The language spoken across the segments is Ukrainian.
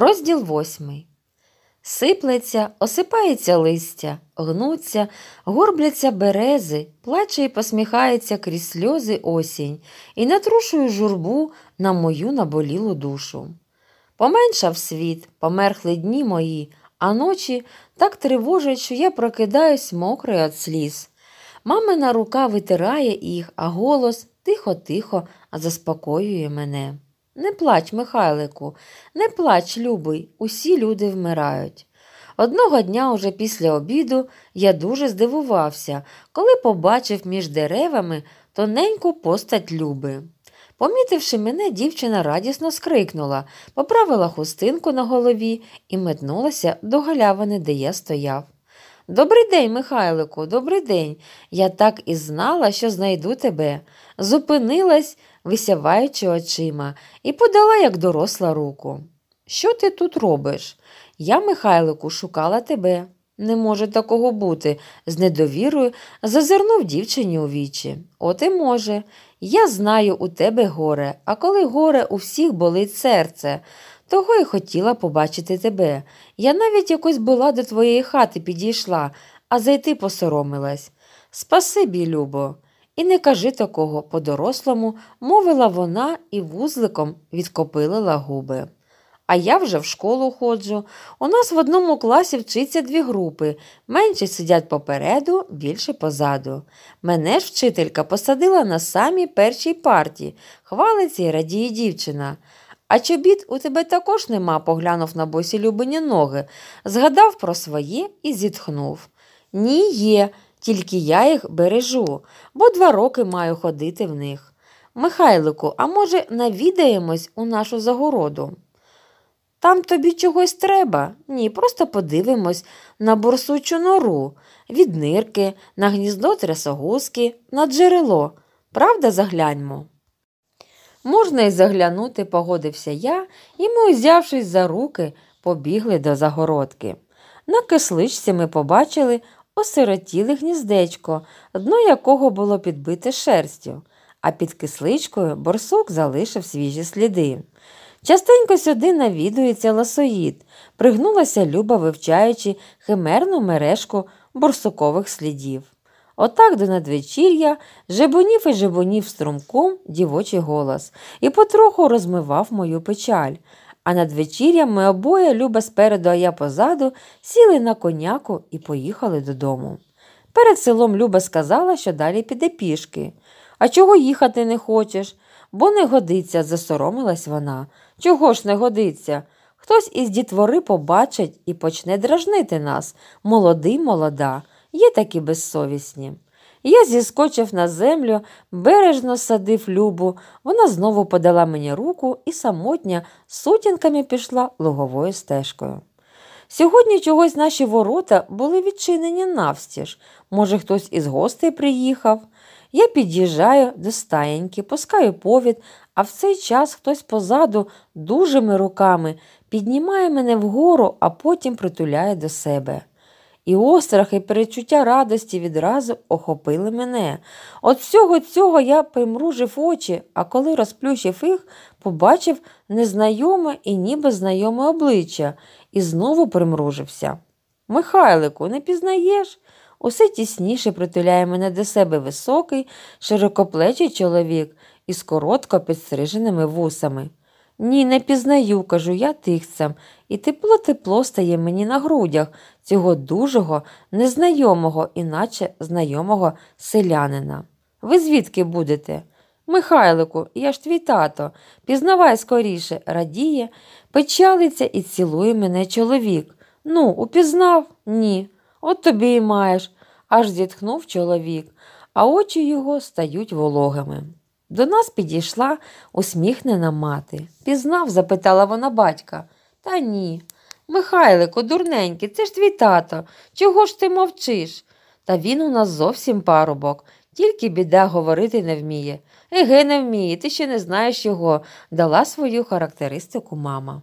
Розділ восьмий. Сиплеться, осипається листя, гнуться, горбляться берези, плаче й посміхається крізь сльози осінь і натрушує журбу на мою наболілу душу. Поменшав світ, померхли дні мої, а ночі так тривожать, що я прокидаюсь мокрий від сліз. Мамина рука витирає їх, а голос тихо-тихо заспокоює мене. Не плач, Михайлику, не плач, любий, усі люди вмирають. Одного дня, уже після обіду, я дуже здивувався, коли побачив між деревами тоненьку постать люби. Помітивши мене, дівчина радісно скрикнула, поправила хустинку на голові і метнулася до галявини, де я стояв. Добрий день, Михайлику, добрий день. Я так і знала, що знайду тебе. Зупинилась, висяваючи очима, і подала, як доросла руку. Що ти тут робиш? Я, Михайлику, шукала тебе. Не може такого бути, з недовірою зазирнув дівчині у вічі. От і може. Я знаю, у тебе горе, а коли горе у всіх болить серце. Того і хотіла побачити тебе. Я навіть якось була до твоєї хати підійшла, а зайти посоромилась. Спасибі, Любо. І не кажи такого по дорослому, мовила вона і вузликом відкопилила губи. А я вже в школу ходжу. У нас в одному класі вчиться дві групи. Менші сидять попереду, більше позаду. Мене ж вчителька посадила на самій першій партії, хвалиться і радіє дівчина. А чобіт у тебе також нема, поглянув на босі любині ноги, згадав про свої і зітхнув. Ні, є тільки я їх бережу, бо два роки маю ходити в них. Михайлику, а може, навідаємось у нашу загороду? Там тобі чогось треба? Ні, просто подивимось на борсучу нору, від нирки, на гніздо трясогузки, на джерело. Правда, загляньмо? Можна й заглянути, погодився я, і ми, узявшись за руки, побігли до загородки. На кисличці ми побачили осиротіле гніздечко, дно якого було підбите шерстю, а під кисличкою борсук залишив свіжі сліди. Частенько сюди навідується ласоїд, пригнулася Люба, вивчаючи химерну мережку борсукових слідів. Отак до надвечір'я жебунів і жебунів струмком дівочий голос і потроху розмивав мою печаль, а надвечір'я ми обоє Люба спереду, а я позаду, сіли на коняку і поїхали додому. Перед селом Люба сказала, що далі піде пішки. А чого їхати не хочеш? Бо не годиться, засоромилась вона. Чого ж не годиться? Хтось із дітвори побачить і почне дражнити нас. Молодий, молода, є такі безсовісні. Я зіскочив на землю, бережно садив Любу. Вона знову подала мені руку і самотня сутінками пішла луговою стежкою. Сьогодні чогось наші ворота були відчинені навстіж. Може, хтось із гостей приїхав. Я під'їжджаю до стаєньки, пускаю повід, а в цей час хтось позаду дужими руками піднімає мене вгору, а потім притуляє до себе і острах, і перечуття радості відразу охопили мене. От всього цього я примружив очі, а коли розплющив їх, побачив незнайоме і ніби знайоме обличчя і знову примружився. Михайлику, не пізнаєш? Усе тісніше притуляє мене до себе високий, широкоплечий чоловік із коротко підстриженими вусами. Ні, не пізнаю, кажу я тихцем, і тепло тепло стає мені на грудях цього дужого, незнайомого, іначе знайомого селянина. Ви звідки будете? Михайлику, я ж твій тато, пізнавай скоріше, радіє, печалиться і цілує мене чоловік. Ну, упізнав? Ні. От тобі і маєш, аж зітхнув чоловік, а очі його стають вологими. До нас підійшла усміхнена мати. Пізнав, запитала вона батька. Та ні. Михайлику, дурненький, це ж твій тато. Чого ж ти мовчиш? Та він у нас зовсім парубок, тільки біда говорити не вміє. Еге, не вміє, ти ще не знаєш його, дала свою характеристику мама.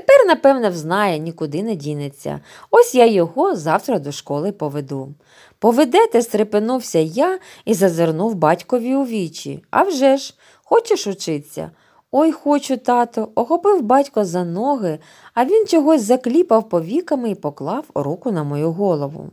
Тепер, напевне, взнає, нікуди не дінеться. Ось я його завтра до школи поведу. Поведете, стрепенувся я і зазирнув батькові у вічі. А вже ж, хочеш учитися? Ой, хочу, тато, охопив батько за ноги, а він чогось закліпав повіками і поклав руку на мою голову.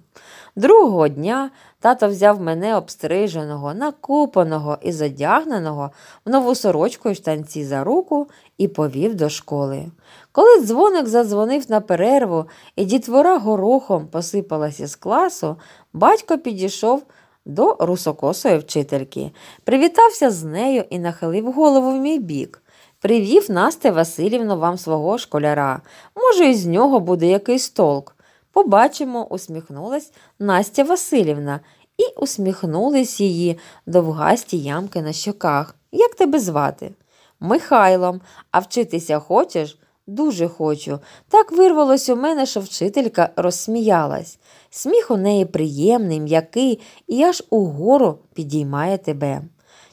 Другого дня тато взяв мене обстриженого, накупаного і задягненого в нову сорочку і штанці за руку і повів до школи. Коли дзвоник задзвонив на перерву і дітвора горохом посипалась із класу, батько підійшов. До русокосої вчительки. Привітався з нею і нахилив голову в мій бік. Привів Насте Васильівну вам свого школяра. Може, із нього буде якийсь толк. Побачимо, усміхнулась Настя Васильівна, і усміхнулись її довгасті ямки на щоках. Як тебе звати? Михайлом, а вчитися хочеш? Дуже хочу. Так вирвалось у мене, що вчителька розсміялась. Сміх у неї приємний, м'який і аж угору підіймає тебе.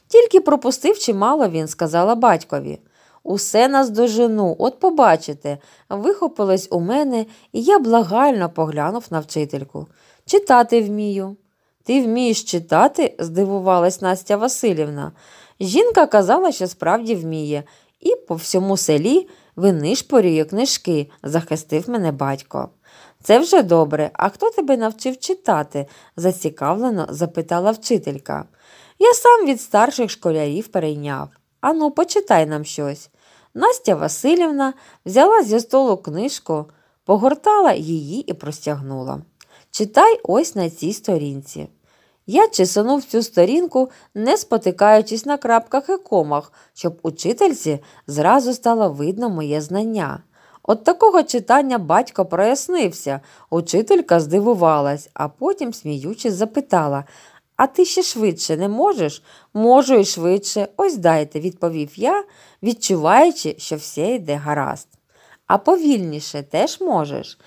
Тільки пропустив чимало він, сказала батькові. Усе нас дожену, от побачите, вихопилось у мене, і я благально поглянув на вчительку. Читати вмію. Ти вмієш читати? здивувалась Настя Васильівна. Жінка казала, що справді вміє, і по всьому селі винишпорює книжки, захистив мене батько. Це вже добре, а хто тебе навчив читати? зацікавлено запитала вчителька. Я сам від старших школярів перейняв. Ану, почитай нам щось. Настя Васильівна взяла зі столу книжку, погортала її і простягнула. Читай ось на цій сторінці. Я чесанув цю сторінку, не спотикаючись на крапках і комах, щоб учительці зразу стало видно моє знання. От такого читання батько прояснився, учителька здивувалась, а потім, сміючись, запитала, а ти ще швидше не можеш? Можу і швидше. Ось дайте, відповів я, відчуваючи, що все йде гаразд. А повільніше теж можеш.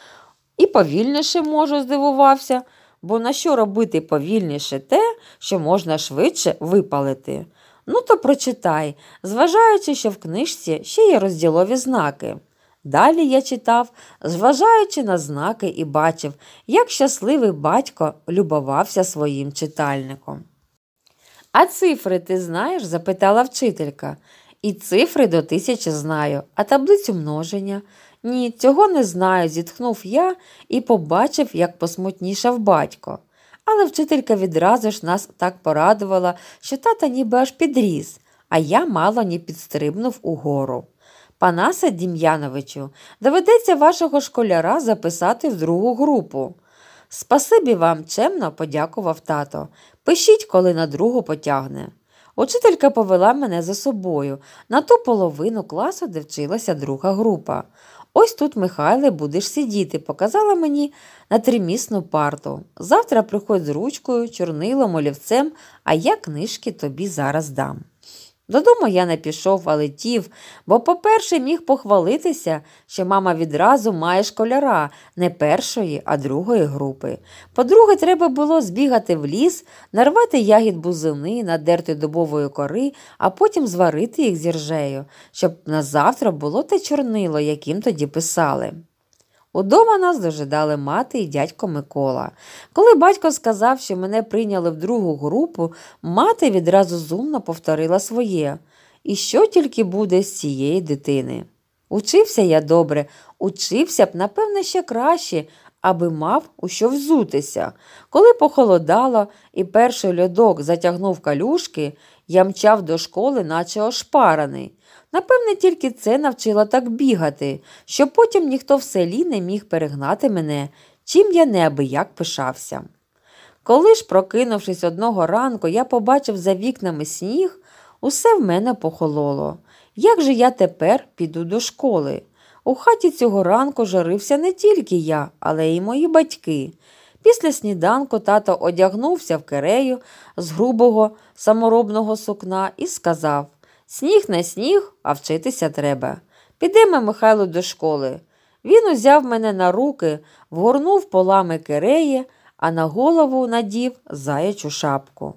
І повільніше можу, здивувався, бо на що робити повільніше те, що можна швидше випалити? Ну то прочитай, зважаючи, що в книжці ще є розділові знаки. Далі я читав, зважаючи на знаки, і бачив, як щасливий батько любувався своїм читальником. А цифри ти знаєш? запитала вчителька. І цифри до тисячі знаю, а таблицю множення. Ні, цього не знаю, зітхнув я і побачив, як посмутнішав батько. Але вчителька відразу ж нас так порадувала, що тата ніби аж підріс, а я мало не підстрибнув угору. Панаса Дім'яновичу, доведеться вашого школяра записати в другу групу. Спасибі вам чемно подякував тато. Пишіть, коли на другу потягне. Учителька повела мене за собою на ту половину класу, де вчилася друга група. Ось тут, Михайле, будеш сидіти, показала мені на тримісну парту. Завтра приходь з ручкою, чорнилом, олівцем, а я книжки тобі зараз дам. Додому я не пішов, а летів, бо, по-перше, міг похвалитися, що мама відразу має школяра не першої, а другої групи. По-друге, треба було збігати в ліс, нарвати ягід бузини, надерти дубової кори, а потім зварити їх зіржею, щоб на завтра було те чорнило, яким тоді писали. Удома нас дожидали мати і дядько Микола. Коли батько сказав, що мене прийняли в другу групу, мати відразу зумно повторила своє. І що тільки буде з цієї дитини? Учився я добре, учився б, напевне, ще краще, аби мав у що взутися. Коли похолодало і перший льодок затягнув калюшки, я мчав до школи, наче ошпараний. Напевне, тільки це навчила так бігати, що потім ніхто в селі не міг перегнати мене, чим я неабияк пишався. Коли ж, прокинувшись одного ранку, я побачив за вікнами сніг, усе в мене похололо. Як же я тепер піду до школи? У хаті цього ранку жарився не тільки я, але й мої батьки. Після сніданку тато одягнувся в керею з грубого саморобного сукна і сказав Сніг на сніг, а вчитися треба. Підемо Михайло до школи. Він узяв мене на руки, вгорнув полами киреї, а на голову надів заячу шапку.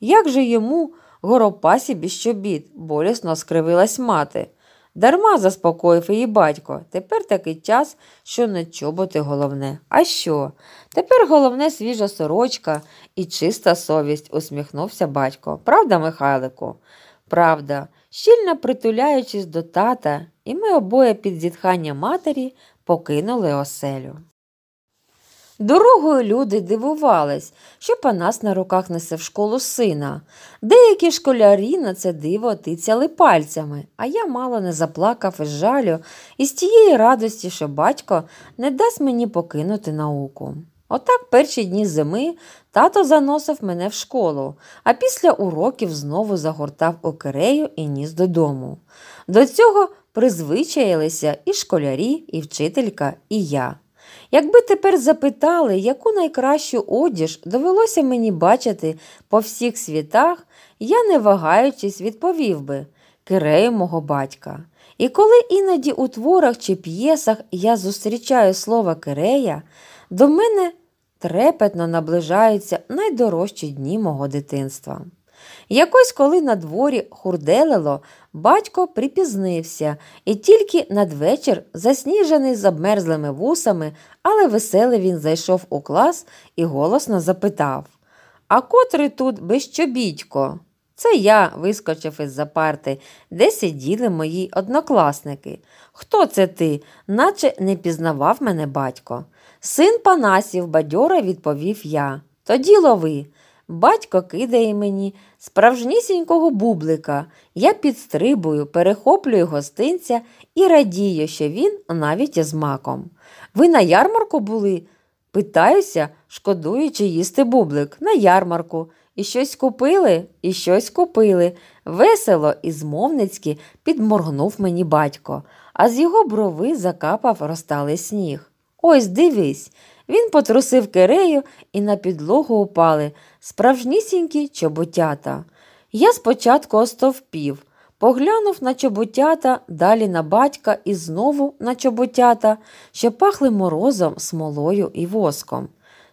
Як же йому горопасібі без щобіт, болісно скривилась мати. Дарма заспокоїв її батько. Тепер такий час, що не чоботи головне. А що? Тепер головне свіжа сорочка і чиста совість, усміхнувся батько. Правда, Михайлику? правда, щільно притуляючись до тата, і ми обоє під зітхання матері покинули оселю. Дорогою люди дивувались, що Панас на руках несе в школу сина. Деякі школярі на це диво тицяли пальцями, а я мало не заплакав із жалю і з тієї радості, що батько не дасть мені покинути науку. Отак перші дні зими тато заносив мене в школу, а після уроків знову загортав окерею і ніс додому. До цього призвичаїлися і школярі, і вчителька, і я. Якби тепер запитали, яку найкращу одіж довелося мені бачити по всіх світах, я, не вагаючись, відповів би кирею мого батька. І коли іноді у творах чи п'єсах я зустрічаю слово кирея, до мене трепетно наближаються найдорожчі дні мого дитинства. Якось, коли на дворі хурделило, батько припізнився і тільки надвечір, засніжений з обмерзлими вусами, але веселий він зайшов у клас і голосно запитав А котрий тут безчобітько? Це я вискочив із за парти, де сиділи мої однокласники. Хто це ти? наче не пізнавав мене батько. Син Панасів бадьора відповів я. Тоді лови. Батько кидає мені справжнісінького бублика. Я підстрибую, перехоплюю гостинця і радію, що він навіть із маком. Ви на ярмарку були? Питаюся, шкодуючи їсти бублик, на ярмарку. І щось купили, і щось купили. Весело і змовницьки підморгнув мені батько, а з його брови закапав розталий сніг. Ось дивись. Він потрусив кирею і на підлогу упали справжнісінькі чоботята. Я спочатку остовпів, поглянув на чоботята, далі на батька і знову на чоботята, що пахли морозом, смолою і воском.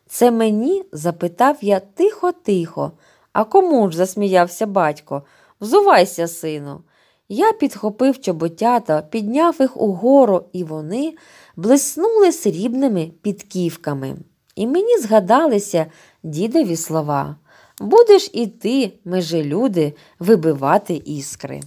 Це мені? запитав я тихо, тихо. А кому ж засміявся батько? Взувайся, сину. Я підхопив чоботята, підняв їх угору, і вони блиснули срібними підківками. І мені згадалися дідові слова Будеш і ти, межелюди, вибивати іскри.